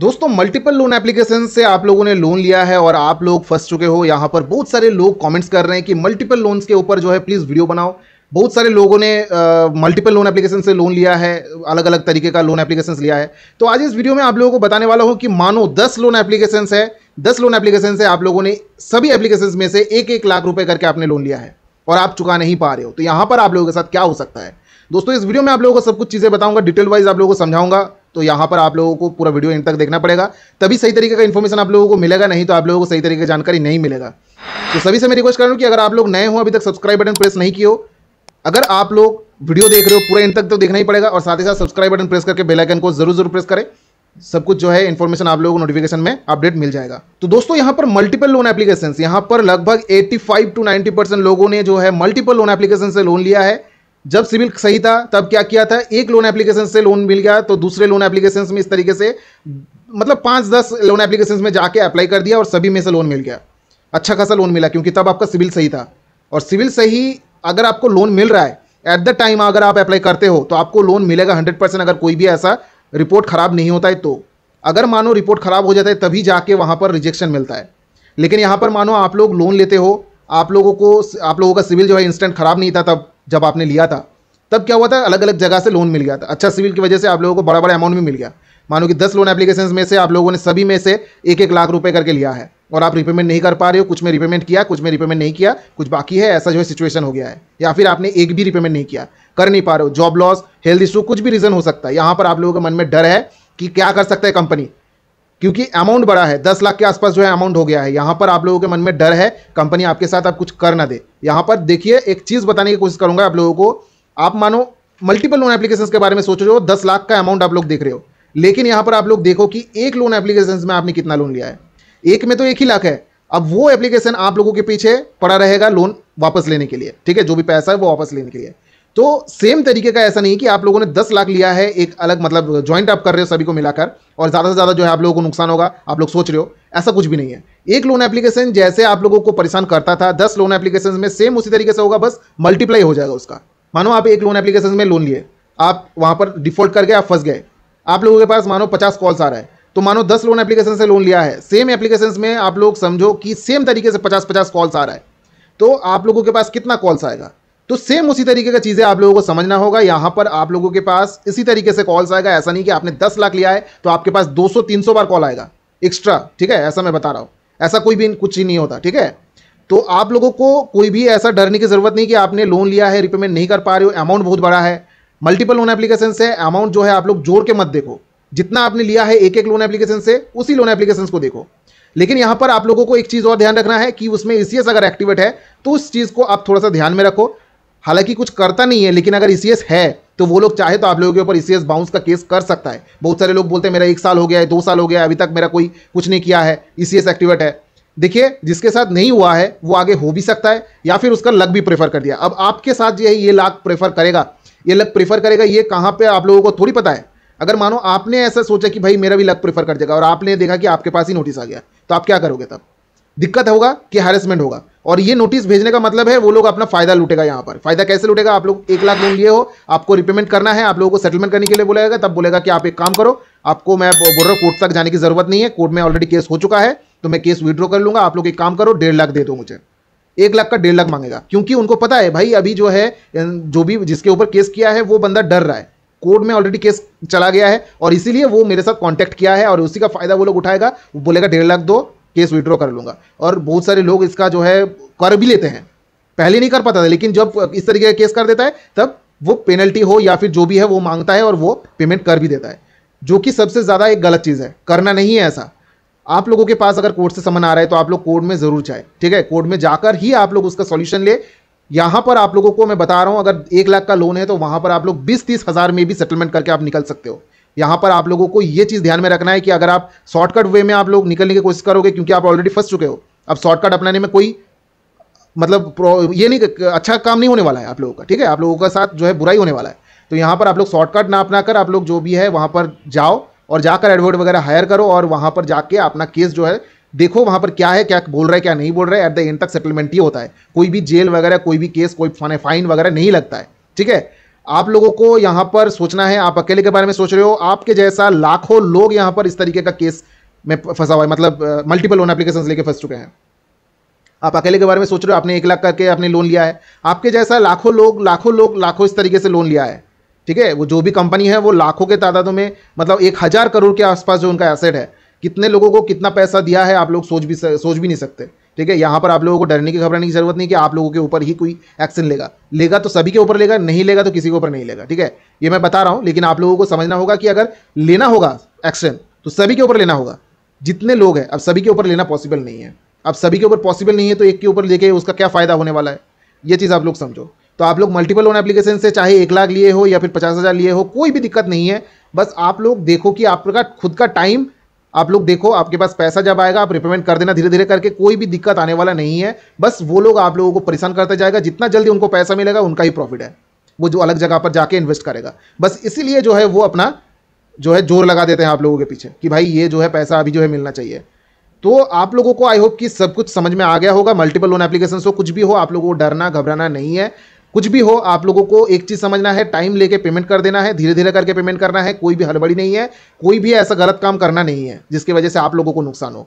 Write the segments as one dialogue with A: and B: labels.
A: दोस्तों multiple loan application से आप लोगों ने लोन लिया है और आप लोग फंस चुके हो यहाँ पर बहुत सारे लोग कमेंट्स कर रहे हैं कि मल्टीपल लोन्स के ऊपर जो है प्लीज़ वीडियो बनाओ बहुत सारे लोगों ने मल्टीपल लोन एप्लीकेशन से लोन लिया है अलग अलग तरीके का लोन एप्लीकेशन लिया है तो आज इस वीडियो में आप लोगों को बताने वाला हूँ कि मानो दस लोन एप्लीकेशन है दस लोन एप्लीकेशन से आप लोगों ने सभी एप्लीकेशन में से एक एक लाख रुपये करके आपने लोन लिया है और आप चुका नहीं पा रहे हो तो यहाँ पर आप लोगों के साथ क्या हो सकता है दोस्तों इस वीडियो में आप लोगों को सब कुछ चीज़ें बताऊंगा डिटेल वाइज आप लोगों को समझाऊंगा तो यहाँ पर आप लोगों को पूरा वीडियो इन तक देखना पड़ेगा तभी सही तरीके का इन्फॉर्मेशन आप लोगों को मिलेगा नहीं तो आप लोगों को सही तरीके की जानकारी नहीं मिलेगा तो सभी से मैं रिक्वेस्ट कर रहा हूँ कि अगर आप लोग नए हो अभी तक सब्सक्राइब बटन प्रेस नहीं किया अगर आप लोग वीडियो देख रहे हो पूरा इन तक तो देखना ही पड़ेगा और साथ ही साथ सब्सक्राइब बटन प्रेस करके बेल आइकन को जरूर जरूर प्रेस करें सब कुछ जो है इन्फॉर्मेशन आप लोगों को नोटिफिकेशन में अपडेट मिल जाएगा तो दोस्तों यहां पर मल्टीपल लोन एप्लीकेशन यहां पर लगभग 85 टू 90 परसेंट लोगों ने जो है मल्टीपल लोन एप्लीकेशन से लोन लिया है जब सिविल सही था तब क्या किया था एक लोन एप्लीकेशन से लोन मिल गया तो दूसरे लोन एप्लीकेशन में इस तरीके से मतलब पाँच दस लोन एप्लीकेशन में जाके अप्लाई कर दिया और सभी में से लोन मिल गया अच्छा खासा लोन मिला क्योंकि तब आपका सिविल सही था और सिविल सही अगर आपको लोन मिल रहा है एट द टाइम अगर आप अप्लाई करते हो तो आपको लोन मिलेगा हंड्रेड परसेंट अगर कोई भी ऐसा रिपोर्ट ख़राब नहीं होता है तो अगर मानो रिपोर्ट ख़राब हो जाता है तभी जाके वहाँ पर रिजेक्शन मिलता है लेकिन यहाँ पर मानो आप लोग लोन लेते हो आप लोगों को आप लोगों का सिविल जो है इंस्टेंट ख़राब नहीं था तब जब आपने लिया था तब क्या हुआ था अलग अलग जगह से लोन मिल गया था अच्छा सिविल की वजह से आप लोगों को बड़ा बड़ा अमाउंट भी मिल गया मानो कि दस लोन एप्लीकेशन में से आप लोगों ने सभी में से एक एक लाख रुपये करके लिया है और आप रिपेमेंट नहीं कर पा रहे हो कुछ में रिपेमेंट किया कुछ में रिपेमेंट नहीं किया कुछ बाकी है ऐसा जो है सिचुएशन हो गया है या फिर आपने एक भी रिपेमेंट नहीं किया कर नहीं पा रहे हो जॉब लॉस हेल्थ इशू कुछ भी रीज़न हो सकता है यहाँ पर आप लोगों के मन में डर है कि क्या कर सकता है कंपनी क्योंकि अमाउंट बड़ा है दस लाख के आसपास जो है अमाउंट हो गया है यहां पर आप लोगों के मन में डर है कंपनी आपके साथ आप कुछ कर ना दे यहां पर देखिए एक चीज़ बताने की कोशिश करूंगा आप लोगों को आप मानो मल्टीपल लोन एप्लीकेशन के बारे में सोचो जो दस लाख का अमाउंट आप लोग देख रहे हो लेकिन यहां पर आप लोग देखो कि एक लोन एप्लीकेशन में आपने कितना लोन लिया है एक में तो एक ही लाख है अब वो एप्लीकेशन आप लोगों के पीछे पड़ा रहेगा लोन वापस लेने के लिए ठीक है जो भी पैसा है वो वापस लेने के लिए तो सेम तरीके का ऐसा नहीं कि आप लोगों ने दस लाख लिया है एक अलग मतलब ज्वाइंट आप कर रहे हो सभी को मिलाकर और ज़्यादा से ज़्यादा जो है आप लोगों को नुकसान होगा आप लोग सोच रहे हो ऐसा कुछ भी नहीं है एक लोन एप्लीकेशन जैसे आप लोगों को परेशान करता था दस लोन एप्लीकेशन में सेम उसी तरीके से होगा बस मल्टीप्लाई हो जाएगा उसका मानो आप एक लोन एप्लीकेशन में लोन लिए आप वहाँ पर डिफॉल्ट कर गए आप फंस गए आप लोगों के पास मानो पचास कॉल्स आ रहा है तो मानो दस लोन एप्लीकेशन से लोन लिया है सेम एप्लीकेशन में आप लोग समझो कि सेम तरीके से पचास पचास कॉल्स आ रहा है तो आप लोगों के पास कितना कॉल्स आएगा तो सेम उसी तरीके का चीज़ें आप लोगों को समझना होगा यहां पर आप लोगों के पास इसी तरीके से कॉल्स आएगा ऐसा नहीं कि आपने दस लाख लिया है तो आपके पास दो सौ तीन सौ बार कॉल आएगा एक्स्ट्रा ठीक है ऐसा मैं बता रहा हूं ऐसा कोई भी कुछ ही नहीं होता ठीक है तो आप लोगों को कोई भी ऐसा डरने की ज़रूरत नहीं कि आपने लोन लिया है रिपेमेंट नहीं कर पा रहे हो अमाउंट बहुत बड़ा है मल्टीपल लोन एप्लीकेशन से अमाउंट जो है आप लोग जोड़ के मत देखो जितना आपने लिया है एक एक लोन एप्लीकेशन से उसी लोन एप्लीकेशन को देखो लेकिन यहां पर आप लोगों को एक चीज़ और ध्यान रखना है कि उसमें ई e अगर एक्टिवेट है तो उस चीज़ को आप थोड़ा सा ध्यान में रखो हालांकि कुछ करता नहीं है लेकिन अगर ई e है तो वो लोग चाहे तो आप लोगों के ऊपर ई e बाउंस का केस कर सकता है बहुत सारे लोग बोलते हैं मेरा एक साल हो गया है दो साल हो गया है अभी तक मेरा कोई कुछ नहीं किया है ई e एक्टिवेट है देखिए जिसके साथ नहीं हुआ है वो आगे हो भी सकता है या फिर उसका लग भी प्रेफर कर दिया अब आपके साथ जो है ये लाख प्रेफर करेगा ये लग प्रेफर करेगा ये कहाँ पर आप लोगों को थोड़ी पता है अगर मानो आपने ऐसा सोचा कि भाई मेरा भी लग प्रेफर कर देगा और आपने देखा कि आपके पास ही नोटिस आ गया तो आप क्या करोगे तब दिक्कत होगा कि हैरेसमेंट होगा और ये नोटिस भेजने का मतलब है वो लोग अपना फायदा लूटेगा यहाँ पर फायदा कैसे लूटेगा आप लोग एक लाख लोन लिए हो आपको रिपेमेंट करना है आप लोगों को सेटलमेंट करने के लिए बोलेगा तब बोलेगा कि आप एक काम करो आपको मैं बोल रहा हूँ कोर्ट तक जाने की जरूरत नहीं है कोर्ट में ऑलरेडी केस हो चुका है तो मैं केस विड्रॉ कर लूंगा आप लोग एक काम करो डेढ़ लाख दे दो मुझे एक लाख का डेढ़ लाख मांगेगा क्योंकि उनको पता है भाई अभी जो है जो भी जिसके ऊपर केस किया है वो बंदा डर रहा है कोर्ट में ऑलरेडी केस चला गया है और इसीलिए वो मेरे साथ कांटेक्ट किया है और उसी का फायदा वो लोग उठाएगा वो बोलेगा डेढ़ लाख दो केस विड्रॉ कर लूँगा और बहुत सारे लोग इसका जो है कर भी लेते हैं पहले नहीं कर पाता था लेकिन जब इस तरीके का केस कर देता है तब वो पेनल्टी हो या फिर जो भी है वो मांगता है और वो पेमेंट कर भी देता है जो कि सबसे ज़्यादा एक गलत चीज़ है करना नहीं है ऐसा आप लोगों के पास अगर कोर्ट से समन आ रहा है तो आप लोग कोर्ट में ज़रूर जाए ठीक है कोर्ट में जाकर ही आप लोग उसका सॉल्यूशन ले यहाँ पर आप लोगों को मैं बता रहा हूँ अगर एक लाख का लोन है तो वहाँ पर आप लोग बीस तीस हज़ार में भी सेटलमेंट करके आप निकल सकते हो यहाँ पर आप लोगों को ये चीज़ ध्यान में रखना है कि अगर आप शॉर्टकट वे में आप लोग निकलने की कोशिश करोगे क्योंकि आप ऑलरेडी फंस चुके हो अब शॉर्टकट अपनाने में कोई मतलब ये नहीं अच्छा काम नहीं होने वाला है आप लोगों का ठीक है आप लोगों का साथ जो है बुराई होने वाला है तो यहाँ पर आप लोग शॉर्टकट ना अपना कर आप लोग जो भी है वहाँ पर जाओ और जाकर एडवोकेट वगैरह हायर करो और वहाँ पर जाके अपना केस जो है देखो वहाँ पर क्या है क्या बोल रहा है क्या नहीं बोल रहा है एट द एंड तक सेटलमेंट ही होता है कोई भी जेल वगैरह कोई भी केस कोई फाइन वगैरह नहीं लगता है ठीक है आप लोगों को यहां पर सोचना है आप अकेले के बारे में सोच रहे हो आपके जैसा लाखों लोग यहाँ पर इस तरीके का केस में फंसा हुआ है मतलब मल्टीपल लोन एप्लीकेशन लेके फंस चुके हैं आप अकेले के बारे में सोच रहे हो आपने एक लाख करके आपने लोन लिया है आपके जैसा लाखों लोग लाखों लोग लाखों इस तरीके से लोन लिया है ठीक है वो जो भी कंपनी है वो लाखों के तादादों में मतलब एक हज़ार करोड़ के आसपास जो उनका एसेट है कितने लोगों को कितना पैसा दिया है आप लोग सोच भी सोच भी नहीं सकते ठीक है यहाँ पर आप लोगों को डरने की घबराने की जरूरत नहीं कि आप लोगों के ऊपर ही कोई एक्शन लेगा लेगा तो सभी के ऊपर लेगा नहीं लेगा तो किसी के ऊपर नहीं लेगा ठीक है ये मैं बता रहा हूँ लेकिन आप लोगों को समझना होगा कि अगर लेना होगा एक्शन तो सभी के ऊपर लेना होगा जितने लोग हैं अब सभी के ऊपर लेना पॉसिबल नहीं है अब सभी के ऊपर पॉसिबल नहीं है तो एक के ऊपर लेके उसका क्या फ़ायदा होने वाला है ये चीज़ आप लोग समझो तो आप लोग मल्टीपल लोन एप्लीकेशन से चाहे एक लाख लिए हो या फिर पचास हज़ार लिए हो कोई भी दिक्कत नहीं है बस आप लोग देखो कि आपका खुद का टाइम आप लोग देखो आपके पास पैसा जब आएगा आप रिपेमेंट कर देना धीरे धीरे करके कोई भी दिक्कत आने वाला नहीं है बस वो लोग आप लोगों को परेशान करते जाएगा जितना जल्दी उनको पैसा मिलेगा उनका ही प्रॉफिट है वो जो अलग जगह पर जाके इन्वेस्ट करेगा बस इसीलिए जो है वो अपना जो है जोर लगा देते हैं आप लोगों के पीछे कि भाई ये जो है पैसा अभी जो है मिलना चाहिए तो आप लोगों को आई होप कि सब कुछ समझ में आ गया होगा मल्टीपल लोन एप्लीकेशन हो कुछ भी हो आप लोगों को डरना घबराना नहीं है कुछ भी हो आप लोगों को एक चीज़ समझना है टाइम लेके पेमेंट कर देना है धीरे धीरे करके पेमेंट करना है कोई भी हड़बड़ी नहीं है कोई भी ऐसा गलत काम करना नहीं है जिसकी वजह से आप लोगों को नुकसान हो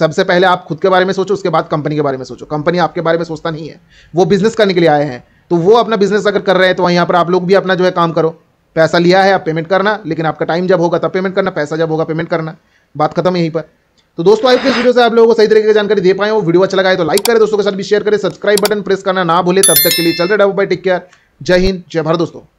A: सबसे पहले आप खुद के बारे में सोचो उसके बाद कंपनी के बारे में सोचो कंपनी आपके बारे में सोचता नहीं है वो बिजनेस करने के लिए आए हैं तो वो अपना बिजनेस अगर कर रहे हैं तो वहीं पर आप लोग भी अपना जो है काम करो पैसा लिया है आप पेमेंट करना लेकिन आपका टाइम जब होगा तब पेमेंट करना पैसा जब होगा पेमेंट करना बात खत्म यहीं पर तो दोस्तों आई इस वीडियो से आप लोगों को सही तरीके की जानकारी दे पाए हो वीडियो अच्छा लगा तो लाइक करें दोस्तों के साथ भी शेयर करें सब्सक्राइब बटन प्रेस करना ना भूले तब तक के लिए चल रहे डबो बाई टेक केयर जय हिंद जय भारत दोस्तों